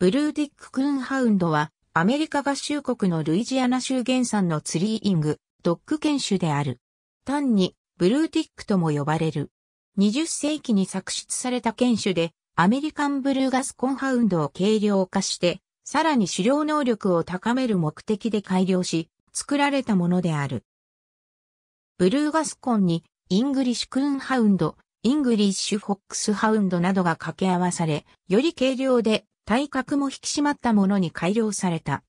ブルーディック・クーンハウンドは、アメリカ合衆国のルイジアナ州原産のツリーイング、ドッグ犬種である。単に、ブルーディックとも呼ばれる。20世紀に作出された犬種で、アメリカンブルーガスコンハウンドを軽量化して、さらに狩猟能力を高める目的で改良し、作られたものである。ブルーガスコンに、イングリッシュクーンハウンド、イングリッシュフォックスハウンドなどが掛け合わされ、より軽量で体格も引き締まったものに改良された。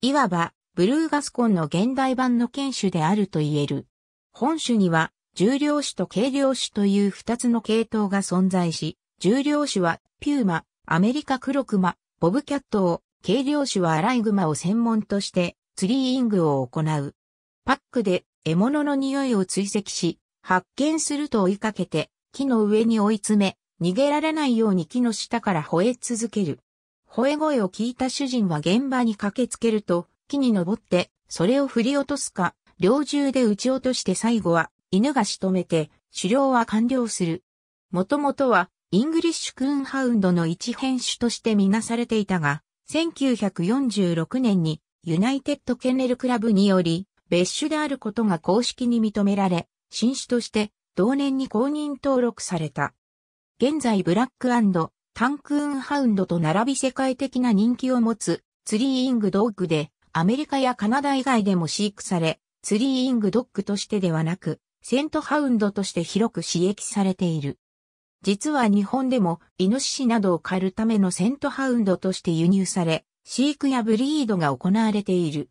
いわば、ブルーガスコンの現代版の剣種であると言える。本種には、重量種と軽量種という二つの系統が存在し、重量種は、ピューマ、アメリカ黒クマ、ボブキャットを、軽量種はアライグマを専門として、ツリーイングを行う。パックで獲物の匂いを追跡し、発見すると追いかけて、木の上に追い詰め、逃げられないように木の下から吠え続ける。吠え声を聞いた主人は現場に駆けつけると、木に登って、それを振り落とすか、猟銃で撃ち落として最後は、犬が仕留めて、狩猟は完了する。もともとは、イングリッシュクーンハウンドの一編種としてみなされていたが、1946年に、ユナイテッドケンネルクラブにより、別種であることが公式に認められ、新種として、同年に公認登録された。現在ブラックタンクーンハウンドと並び世界的な人気を持つツリーイングドッグで、アメリカやカナダ以外でも飼育され、ツリーイングドッグとしてではなく、セントハウンドとして広く刺激されている。実は日本でも、イノシシなどを狩るためのセントハウンドとして輸入され、飼育やブリードが行われている。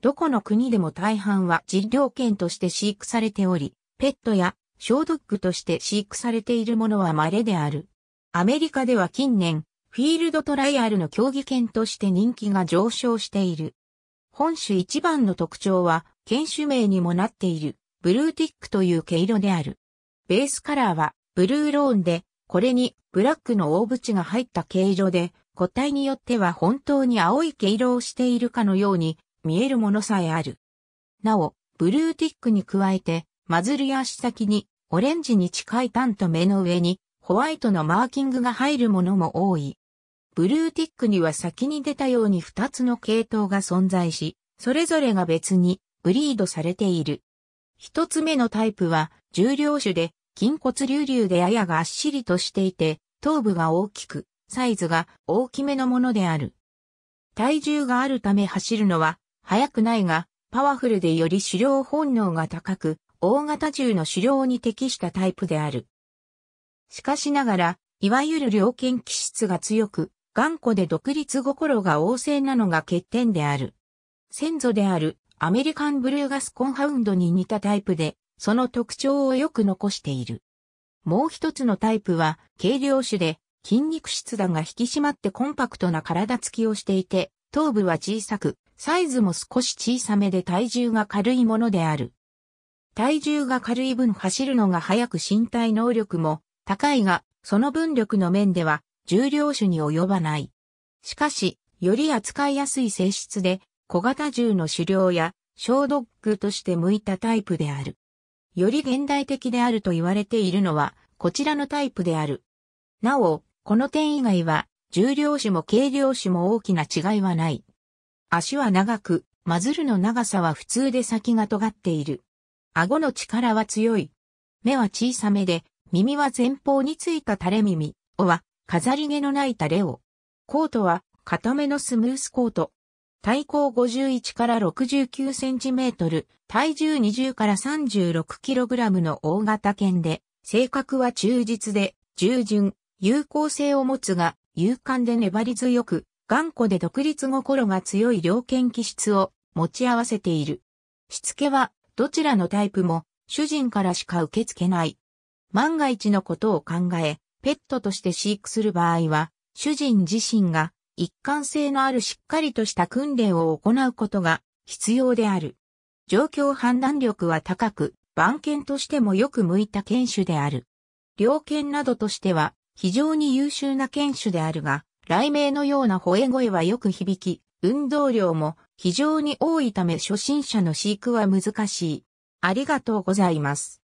どこの国でも大半は実領犬として飼育されており、ペットや小ドッグとして飼育されているものは稀である。アメリカでは近年、フィールドトライアルの競技犬として人気が上昇している。本種一番の特徴は、犬種名にもなっている、ブルーティックという毛色である。ベースカラーは、ブルーローンで、これにブラックの大縁が入った形状で、個体によっては本当に青い毛色をしているかのように見えるものさえある。なお、ブルーティックに加えて、マズルや足先にオレンジに近いタンと目の上にホワイトのマーキングが入るものも多い。ブルーティックには先に出たように2つの系統が存在し、それぞれが別にブリードされている。一つ目のタイプは重量種で筋骨隆々でややがっしりとしていて、頭部が大きく、サイズが大きめのものである。体重があるため走るのは速くないが、パワフルでより狩猟本能が高く、大型銃の狩猟に適したタイプである。しかしながら、いわゆる良犬気質が強く、頑固で独立心が旺盛なのが欠点である。先祖であるアメリカンブルーガスコンハウンドに似たタイプで、その特徴をよく残している。もう一つのタイプは、軽量種で、筋肉質だが引き締まってコンパクトな体つきをしていて、頭部は小さく、サイズも少し小さめで体重が軽いものである。体重が軽い分走るのが速く身体能力も高いが、その分力の面では重量種に及ばない。しかし、より扱いやすい性質で、小型銃の狩猟や小ドッグとして向いたタイプである。より現代的であると言われているのは、こちらのタイプである。なお、この点以外は、重量種も軽量種も大きな違いはない。足は長く、マズルの長さは普通で先が尖っている。顎の力は強い。目は小さめで、耳は前方についた垂れ耳、おは、飾り毛のない垂れを。コートは、固めのスムースコート。体高51から69センチメートル、体重20から36キログラムの大型犬で、性格は忠実で、従順、有効性を持つが、勇敢で粘り強く、頑固で独立心が強い猟犬気質を持ち合わせている。しつけは、どちらのタイプも、主人からしか受け付けない、万が一のことを考え、ペットとして飼育する場合は、主人自身が一貫性のあるしっかりとした訓練を行うことが必要である。状況判断力は高く、番犬としてもよく向いた犬種である。猟犬などとしては非常に優秀な犬種であるが、雷鳴のような吠え声はよく響き、運動量も非常に多いため初心者の飼育は難しい。ありがとうございます。